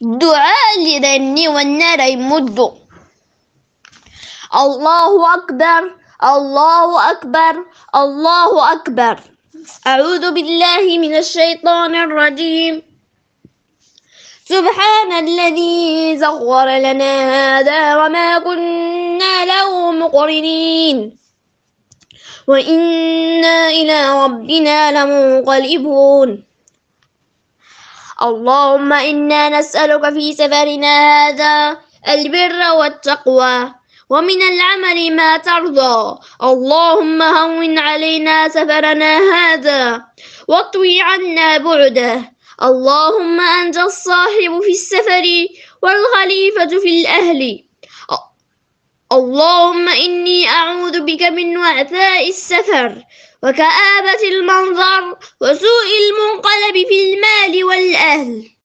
دعاء لرني والنار يمد الله أكبر الله أكبر الله أكبر أعوذ بالله من الشيطان الرجيم سبحان الذي زغر لنا هذا وما كنا له مقرنين وإنا إلى ربنا لمنقلبون اللهم إنا نسألك في سفرنا هذا البر والتقوى ومن العمل ما ترضى اللهم هون علينا سفرنا هذا واطوي عنا بعده اللهم أنت الصاحب في السفر والخليفة في الأهل اللهم إني أعوذ بك من وعثاء السفر وكآبة المنظر وسوء المنقلب في الم... والأهل